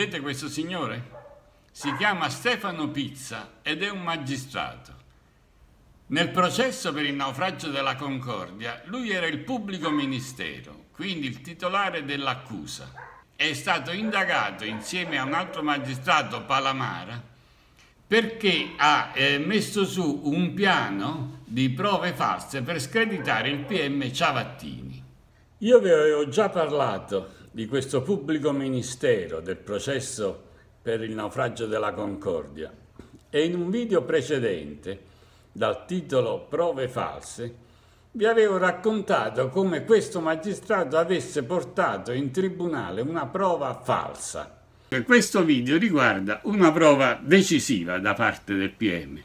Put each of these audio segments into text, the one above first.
Vedete questo signore? Si chiama Stefano Pizza ed è un magistrato. Nel processo per il naufragio della Concordia lui era il pubblico ministero, quindi il titolare dell'accusa. È stato indagato insieme a un altro magistrato, Palamara, perché ha eh, messo su un piano di prove false per screditare il PM Ciavattini. Io vi avevo già parlato di questo pubblico ministero del processo per il naufragio della Concordia e in un video precedente dal titolo Prove false vi avevo raccontato come questo magistrato avesse portato in tribunale una prova falsa. Questo video riguarda una prova decisiva da parte del PM,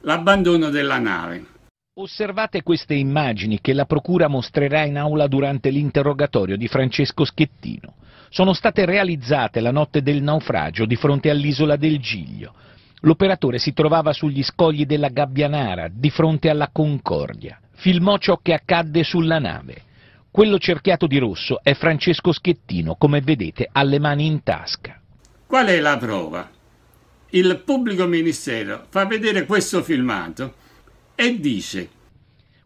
l'abbandono della nave. Osservate queste immagini che la Procura mostrerà in aula durante l'interrogatorio di Francesco Schettino. Sono state realizzate la notte del naufragio di fronte all'isola del Giglio. L'operatore si trovava sugli scogli della Gabbianara, di fronte alla Concordia. Filmò ciò che accadde sulla nave. Quello cerchiato di rosso è Francesco Schettino, come vedete, alle mani in tasca. Qual è la prova? Il pubblico ministero fa vedere questo filmato e dice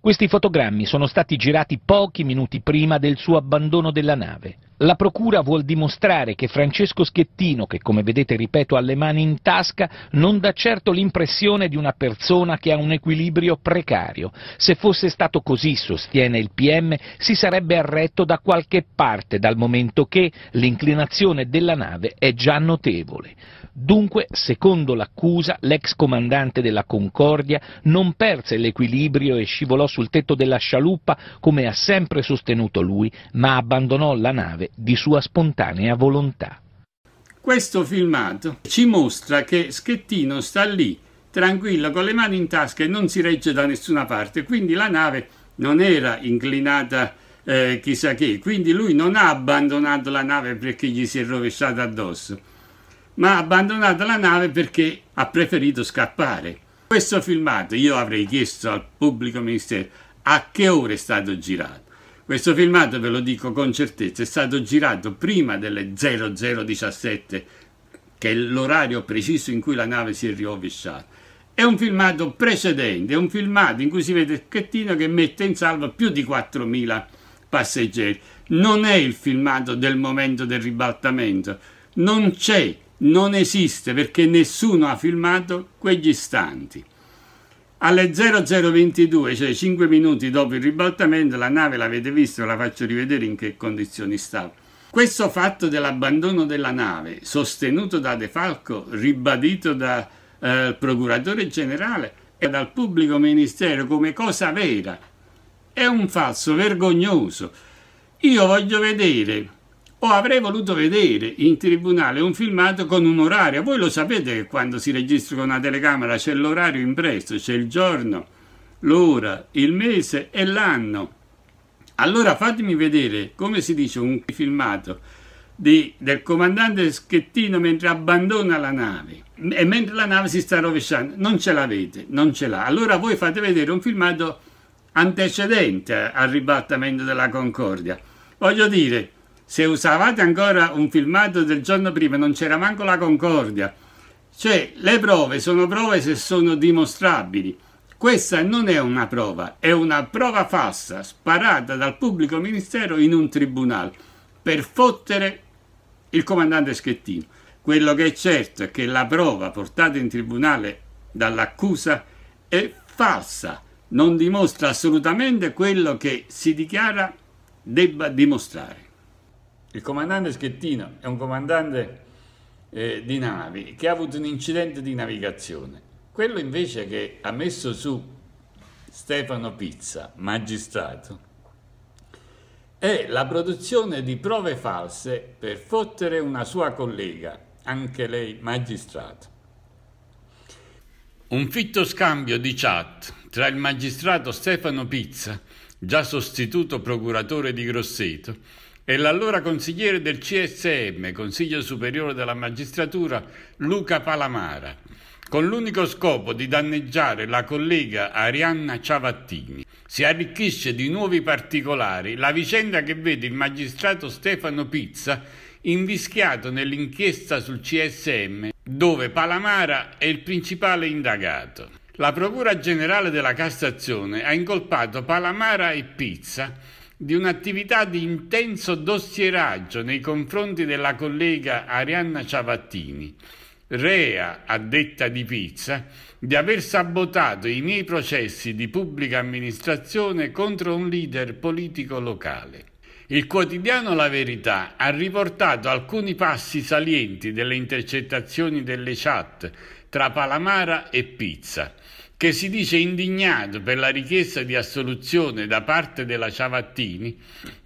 questi fotogrammi sono stati girati pochi minuti prima del suo abbandono della nave. La procura vuol dimostrare che Francesco Schettino, che come vedete ripeto ha le mani in tasca, non dà certo l'impressione di una persona che ha un equilibrio precario. Se fosse stato così, sostiene il PM, si sarebbe arretto da qualche parte dal momento che l'inclinazione della nave è già notevole. Dunque, secondo l'accusa, l'ex comandante della Concordia non perse l'equilibrio e scivolò sul tetto della scialuppa come ha sempre sostenuto lui, ma abbandonò la nave di sua spontanea volontà. Questo filmato ci mostra che Schettino sta lì, tranquillo, con le mani in tasca e non si regge da nessuna parte, quindi la nave non era inclinata eh, chissà che, quindi lui non ha abbandonato la nave perché gli si è rovesciata addosso, ma ha abbandonato la nave perché ha preferito scappare. Questo filmato io avrei chiesto al pubblico ministero a che ora è stato girato questo filmato, ve lo dico con certezza, è stato girato prima delle 0017, che è l'orario preciso in cui la nave si è rirovesciata. È un filmato precedente, è un filmato in cui si vede Schettino che mette in salvo più di 4.000 passeggeri. Non è il filmato del momento del ribaltamento, non c'è, non esiste perché nessuno ha filmato quegli istanti alle 0022, cioè 5 minuti dopo il ribaltamento, la nave l'avete visto, la faccio rivedere in che condizioni stava. Questo fatto dell'abbandono della nave, sostenuto da De Falco, ribadito dal eh, procuratore generale e dal pubblico ministero come cosa vera, è un falso vergognoso. Io voglio vedere o avrei voluto vedere in tribunale un filmato con un orario. Voi lo sapete che quando si registra con una telecamera c'è l'orario impresso, c'è il giorno, l'ora, il mese e l'anno. Allora fatemi vedere come si dice un filmato di, del comandante Schettino mentre abbandona la nave e mentre la nave si sta rovesciando. Non ce l'avete, non ce l'ha. Allora voi fate vedere un filmato antecedente al ribattimento della Concordia. Voglio dire, se usavate ancora un filmato del giorno prima non c'era manco la concordia. Cioè, le prove sono prove se sono dimostrabili. Questa non è una prova, è una prova falsa, sparata dal pubblico ministero in un tribunale, per fottere il comandante Schettino. Quello che è certo è che la prova portata in tribunale dall'accusa è falsa, non dimostra assolutamente quello che si dichiara debba dimostrare. Il comandante Schettino è un comandante eh, di navi che ha avuto un incidente di navigazione. Quello invece che ha messo su Stefano Pizza, magistrato, è la produzione di prove false per fottere una sua collega, anche lei magistrato. Un fitto scambio di chat tra il magistrato Stefano Pizza, già sostituto procuratore di Grosseto, e l'allora consigliere del CSM, Consiglio Superiore della Magistratura, Luca Palamara, con l'unico scopo di danneggiare la collega Arianna Ciavattini. Si arricchisce di nuovi particolari la vicenda che vede il magistrato Stefano Pizza invischiato nell'inchiesta sul CSM, dove Palamara è il principale indagato. La Procura Generale della Cassazione ha incolpato Palamara e Pizza di un'attività di intenso dossieraggio nei confronti della collega Arianna Ciavattini, rea a detta di pizza, di aver sabotato i miei processi di pubblica amministrazione contro un leader politico locale. Il quotidiano La Verità ha riportato alcuni passi salienti delle intercettazioni delle chat tra Palamara e Pizza che si dice indignato per la richiesta di assoluzione da parte della Ciavattini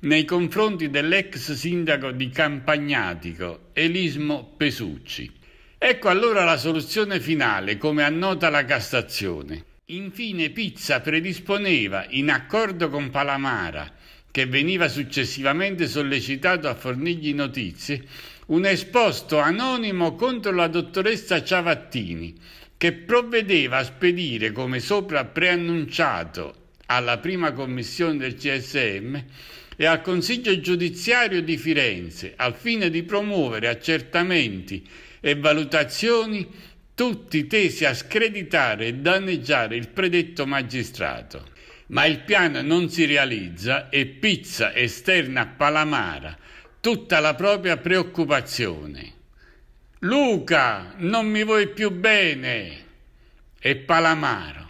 nei confronti dell'ex sindaco di Campagnatico, Elismo Pesucci. Ecco allora la soluzione finale, come annota la Cassazione. Infine Pizza predisponeva, in accordo con Palamara, che veniva successivamente sollecitato a fornirgli notizie, un esposto anonimo contro la dottoressa Ciavattini, che provvedeva a spedire, come sopra preannunciato, alla prima commissione del CSM e al Consiglio giudiziario di Firenze, al fine di promuovere accertamenti e valutazioni tutti tesi a screditare e danneggiare il predetto magistrato. Ma il piano non si realizza e Pizza esterna a Palamara tutta la propria preoccupazione. Luca, non mi vuoi più bene. E Palamaro,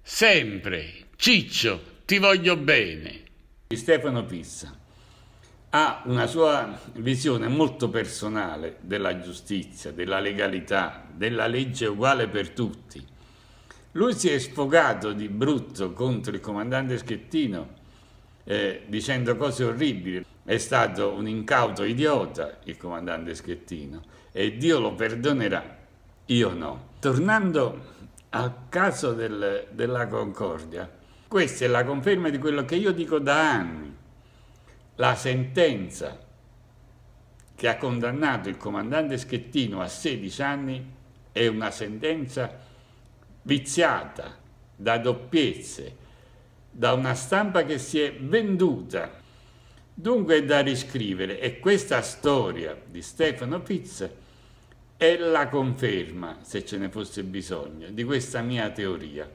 sempre, Ciccio, ti voglio bene. Stefano Pissa ha una sua visione molto personale della giustizia, della legalità, della legge uguale per tutti. Lui si è sfogato di brutto contro il comandante Schettino eh, dicendo cose orribili. È stato un incauto idiota il comandante Schettino e Dio lo perdonerà, io no. Tornando al caso del, della Concordia, questa è la conferma di quello che io dico da anni. La sentenza che ha condannato il comandante Schettino a 16 anni è una sentenza viziata da doppiezze, da una stampa che si è venduta Dunque è da riscrivere e questa storia di Stefano Pizza è la conferma, se ce ne fosse bisogno, di questa mia teoria.